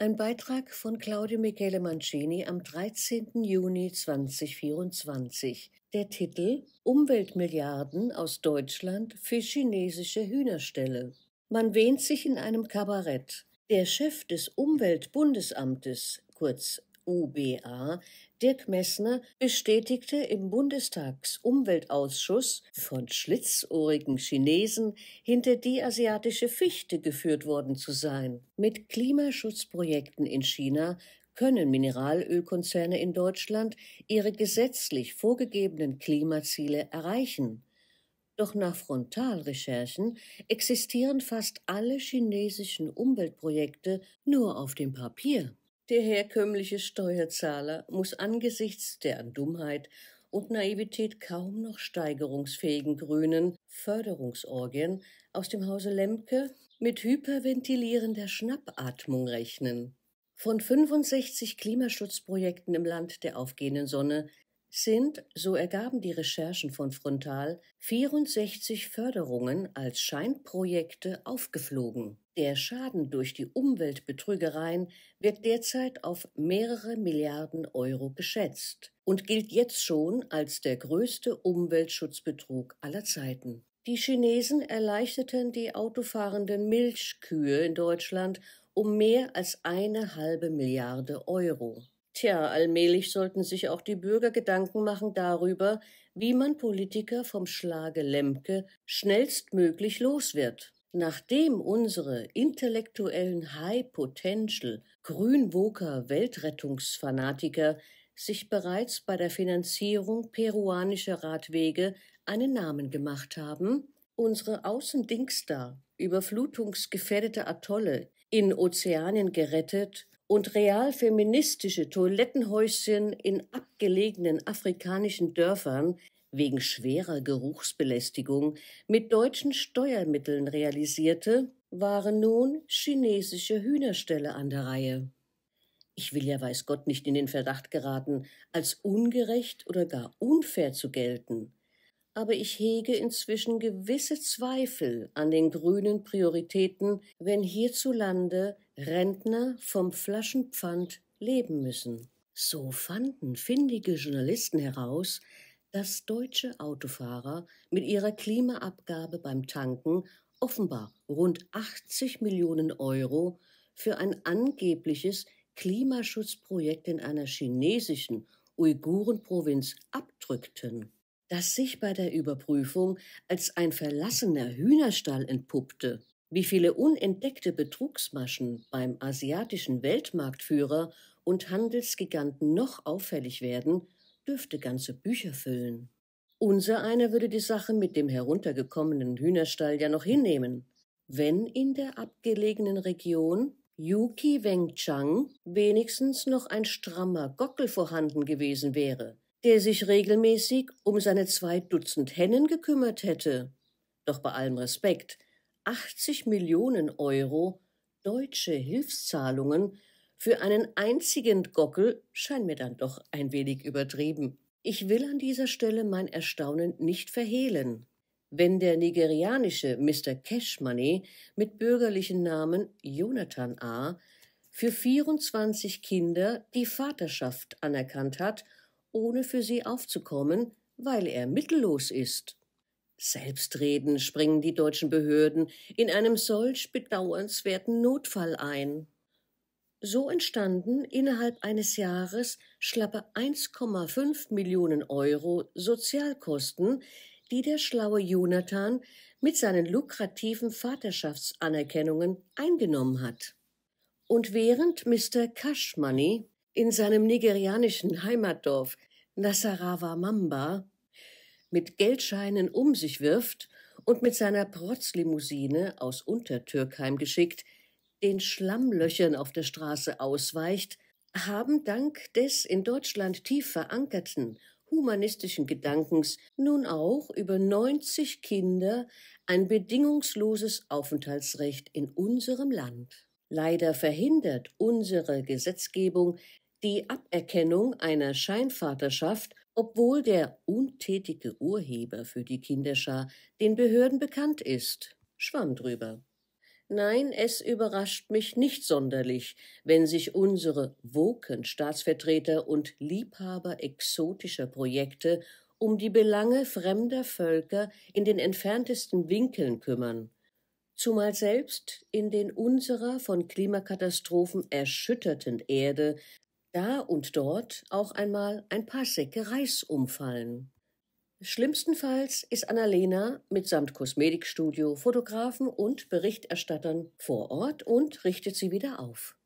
Ein Beitrag von Claudio Michele Mancini am 13. Juni 2024. Der Titel Umweltmilliarden aus Deutschland für chinesische Hühnerställe. Man wähnt sich in einem Kabarett. Der Chef des Umweltbundesamtes, kurz UBA, Dirk Messner, bestätigte im Bundestagsumweltausschuss, von schlitzohrigen Chinesen hinter die asiatische Fichte geführt worden zu sein. Mit Klimaschutzprojekten in China können Mineralölkonzerne in Deutschland ihre gesetzlich vorgegebenen Klimaziele erreichen. Doch nach Frontalrecherchen existieren fast alle chinesischen Umweltprojekte nur auf dem Papier. Der herkömmliche Steuerzahler muss angesichts der an Dummheit und Naivität kaum noch steigerungsfähigen Grünen Förderungsorgien aus dem Hause Lemke mit hyperventilierender Schnappatmung rechnen. Von 65 Klimaschutzprojekten im Land der aufgehenden Sonne sind, so ergaben die Recherchen von Frontal, 64 Förderungen als Scheinprojekte aufgeflogen. Der Schaden durch die Umweltbetrügereien wird derzeit auf mehrere Milliarden Euro geschätzt und gilt jetzt schon als der größte Umweltschutzbetrug aller Zeiten. Die Chinesen erleichterten die autofahrenden Milchkühe in Deutschland um mehr als eine halbe Milliarde Euro. Tja, allmählich sollten sich auch die Bürger Gedanken machen darüber, wie man Politiker vom Schlage Lemke schnellstmöglich los wird. Nachdem unsere intellektuellen High Potential Grünwoker Weltrettungsfanatiker sich bereits bei der Finanzierung peruanischer Radwege einen Namen gemacht haben, unsere Außendingsda, überflutungsgefährdete Atolle, in Ozeanien gerettet und real feministische Toilettenhäuschen in abgelegenen afrikanischen Dörfern wegen schwerer Geruchsbelästigung mit deutschen Steuermitteln realisierte, waren nun chinesische Hühnerställe an der Reihe. Ich will ja weiß Gott nicht in den Verdacht geraten, als ungerecht oder gar unfair zu gelten aber ich hege inzwischen gewisse Zweifel an den grünen Prioritäten, wenn hierzulande Rentner vom Flaschenpfand leben müssen. So fanden findige Journalisten heraus, dass deutsche Autofahrer mit ihrer Klimaabgabe beim Tanken offenbar rund 80 Millionen Euro für ein angebliches Klimaschutzprojekt in einer chinesischen Uigurenprovinz abdrückten das sich bei der Überprüfung als ein verlassener Hühnerstall entpuppte. Wie viele unentdeckte Betrugsmaschen beim asiatischen Weltmarktführer und Handelsgiganten noch auffällig werden, dürfte ganze Bücher füllen. Unser einer würde die Sache mit dem heruntergekommenen Hühnerstall ja noch hinnehmen, wenn in der abgelegenen Region Yuki Wengchang wenigstens noch ein strammer Gockel vorhanden gewesen wäre, der sich regelmäßig um seine zwei Dutzend Hennen gekümmert hätte. Doch bei allem Respekt, 80 Millionen Euro deutsche Hilfszahlungen für einen einzigen Gockel scheint mir dann doch ein wenig übertrieben. Ich will an dieser Stelle mein Erstaunen nicht verhehlen. Wenn der nigerianische Mr. Cash Money mit bürgerlichen Namen Jonathan A. für 24 Kinder die Vaterschaft anerkannt hat ohne für sie aufzukommen, weil er mittellos ist. Selbstredend springen die deutschen Behörden in einem solch bedauernswerten Notfall ein. So entstanden innerhalb eines Jahres schlappe 1,5 Millionen Euro Sozialkosten, die der schlaue Jonathan mit seinen lukrativen Vaterschaftsanerkennungen eingenommen hat. Und während Mr. Cash Money in seinem nigerianischen Heimatdorf Nassarawa Mamba, mit Geldscheinen um sich wirft und mit seiner Protzlimousine aus Untertürkheim geschickt, den Schlammlöchern auf der Straße ausweicht, haben dank des in Deutschland tief verankerten humanistischen Gedankens nun auch über 90 Kinder ein bedingungsloses Aufenthaltsrecht in unserem Land. Leider verhindert unsere Gesetzgebung die Aberkennung einer Scheinvaterschaft, obwohl der untätige Urheber für die Kinderschar den Behörden bekannt ist. Schwamm drüber. Nein, es überrascht mich nicht sonderlich, wenn sich unsere woken Staatsvertreter und Liebhaber exotischer Projekte um die Belange fremder Völker in den entferntesten Winkeln kümmern, zumal selbst in den unserer von Klimakatastrophen erschütterten Erde da und dort auch einmal ein paar Säcke Reis umfallen. Schlimmstenfalls ist Annalena mitsamt Kosmetikstudio, Fotografen und Berichterstattern vor Ort und richtet sie wieder auf.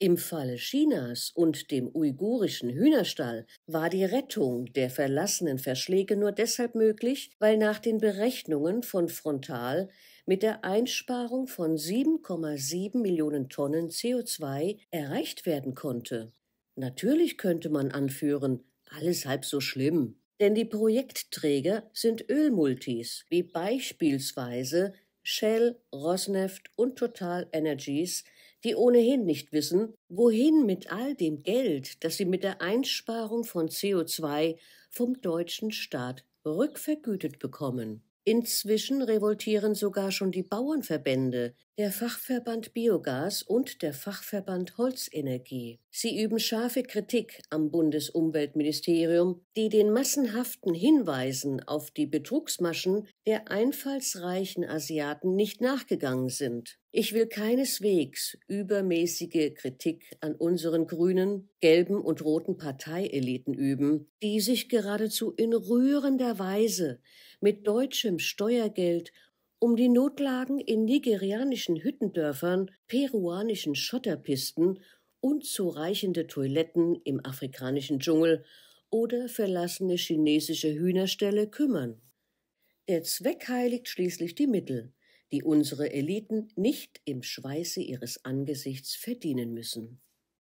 Im Falle Chinas und dem uigurischen Hühnerstall war die Rettung der verlassenen Verschläge nur deshalb möglich, weil nach den Berechnungen von Frontal mit der Einsparung von 7,7 Millionen Tonnen CO2 erreicht werden konnte. Natürlich könnte man anführen, alles halb so schlimm. Denn die Projektträger sind Ölmultis, wie beispielsweise Shell, Rosneft und Total Energies, die ohnehin nicht wissen, wohin mit all dem Geld, das sie mit der Einsparung von CO2 vom deutschen Staat rückvergütet bekommen. Inzwischen revoltieren sogar schon die Bauernverbände, der Fachverband Biogas und der Fachverband Holzenergie. Sie üben scharfe Kritik am Bundesumweltministerium, die den massenhaften Hinweisen auf die Betrugsmaschen der einfallsreichen Asiaten nicht nachgegangen sind. Ich will keineswegs übermäßige Kritik an unseren grünen, gelben und roten Parteieliten üben, die sich geradezu in rührender Weise mit deutschem Steuergeld um die Notlagen in nigerianischen Hüttendörfern, peruanischen Schotterpisten unzureichende Toiletten im afrikanischen Dschungel oder verlassene chinesische Hühnerställe kümmern. Der Zweck heiligt schließlich die Mittel, die unsere Eliten nicht im Schweiße ihres Angesichts verdienen müssen.